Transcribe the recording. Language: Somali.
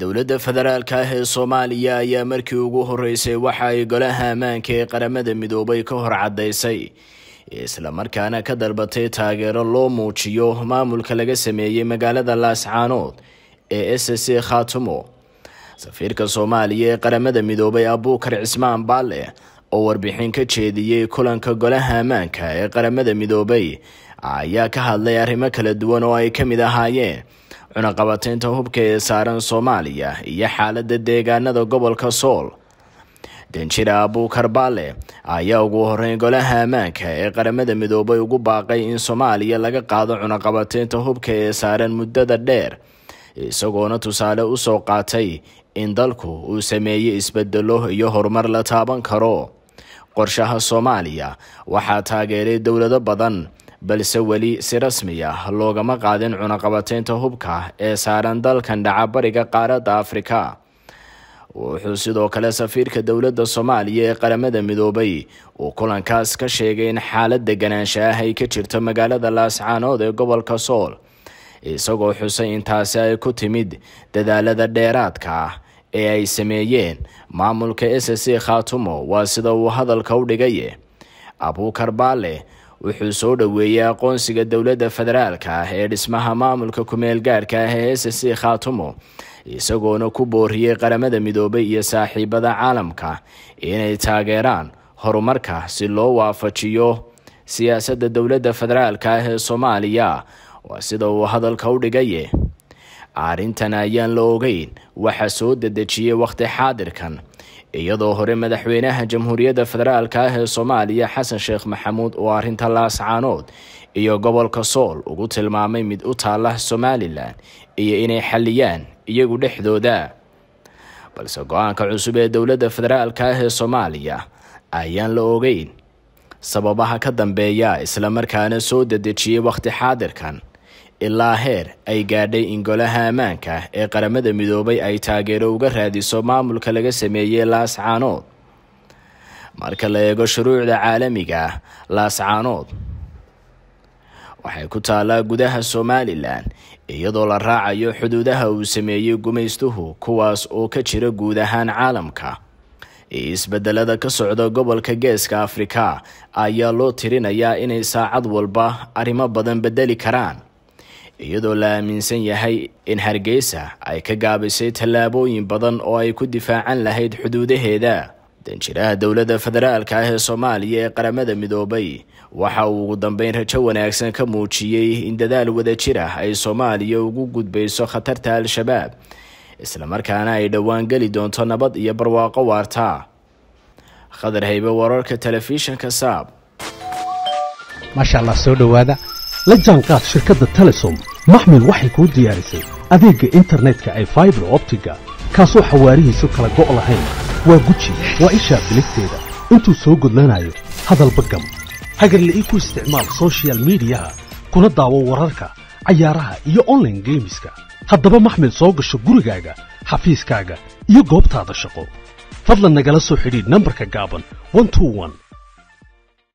dowladda federaalka ah ee soomaaliya ayaa markii ugu horeysay waxa ay golaha ammaanka ee qaramada midoobay ka hor caddaysay islamarkaana ka dalbatay taageero loo muujiyo maamulka laga sameeyey magaalada laascaanood ee s c khaatumo safiirka soomaaliya ee qaramada midoobay abuukar cismaan baalle oo warbixin ka jeediyey kulanka golaha ammaanka ee qaramada midoobay ayaa ka hadlay arrimo kala duwan oo ay ka mid ahaayeen cunaqabataynta hubka ee saaran soomaaliya iyo xaaladda deegaanada gobolka sool danjir abuukar baale ayaa ugu horreyn golaha ammaanka ee qaramada midoobay ugu baaqay in soomaaliya laga qaado cunaqabataynta hubka ee saaran muddada dheer isagoona tusaale usoo qaatay in dalku uu sameeyey isbedelo iyo horumar la taaban karo qorshaha soomaaliya waxaa taageeray dowlado badan balse weli si rasmi ah loogama qaadin cunaqabateynta hubka ee saaran dalkan dhaca bariga qaaradda afrika wuxuu sidoo kale safiirka dowladda soomaaliya ee qaramada midoobay uu kulankaas ka sheegay in xaalad deganaansha ah ay ka jirto magaalada laascaanood ee gobolka sool isagoo xusay intaasi ay ku timid dadaalada dheeraadka ah ee ay sameeyeen maamulka s c khaatumo waa sida uu hadalka u dhigaye abuukar baale wuxuu soo dhoweeyey aqoonsiga dowladda federaalka ah ee dhismaha maamulka kumeel gaarka ah ee s c khaatumo isagoona ku booriyey qaramada midoobay iyo saaxiibada caalamka inay taageeraan horumarka si loo waafajiyo siyaasadda dowladda federaalka ah ee soomaaliya waa sida uu hadalka u dhigaye arrintan ayaan la ogeyn waxaa soo dedejiyey wakhti xaadirkan iyadoo hore madaxweynaha jamhuuriyadda federaalka ah ee soomaaliya xasan sheekh maxamuud oo arrinta laascaanood iyo gobolka sool ugu tilmaamay mid u taala somalilan iyo inay xalliyaan iyagu dhexdooda balse go-aanka cusub ee dowladda federaalka ah ee soomaaliya ayaan la ogeyn sababaha ka dambeeya markaana soo dedejiyay wakhti xaadirkan ilaa heer ay gaadhay in golaha ammaanka ee qaramada midoobay ay taageero uga raadiso maamulka laga sameeyey laascaanood marka la eego shuruucda caalamiga laascaanood waxay ku taallaa gudaha somalilan iyadoo la raacayo xuduudaha uu sameeyey gumaystuhu kuwaas oo ka jira guud ahaan caalamka isbedelada ka socda gobolka geeska afrika ayaa loo tirinayaa inay saacad walba arrimo badan beddeli karaan iyadoo la aaminsan yahay in hargeysa ay ka gaabisay tallaabooyin badan oo ay ku difaacan lahayd xuduudaheeda danjiraha dowladda federaalka ah ee soomaaliya ee qaramada midoobay waxa uu ugu dambeyn rajo wanaagsan ka muujiyey in dadaal wadajir ah ay soomaaliya ugu gudbayso khatarta al-shabaab islamarkaana ay dhowaan geli doonto nabad iyo barwaaqo waarta khadar haybe wararka telefishanka saab maasha allah soo dhowaada la jaanqaad shirkadda telesom maxmil waxay kuu diyaarisay adeegga internetka ee faibar optiga kaasoo xawaarihiisu kala go' lahayn waa guji waa ishaa biligteeda intuu soo gudlanaayo hadalbagam gam hagarla ii ku isticmaal social midiyaha kuna daawo wararka cayaaraha iyo onlaine geemiska haddaba maxmil soo gasho gurigaaga xafiiskaaga iyo goobtaada shaqo fadlan nagala soo xidhiidh nambarka gaaban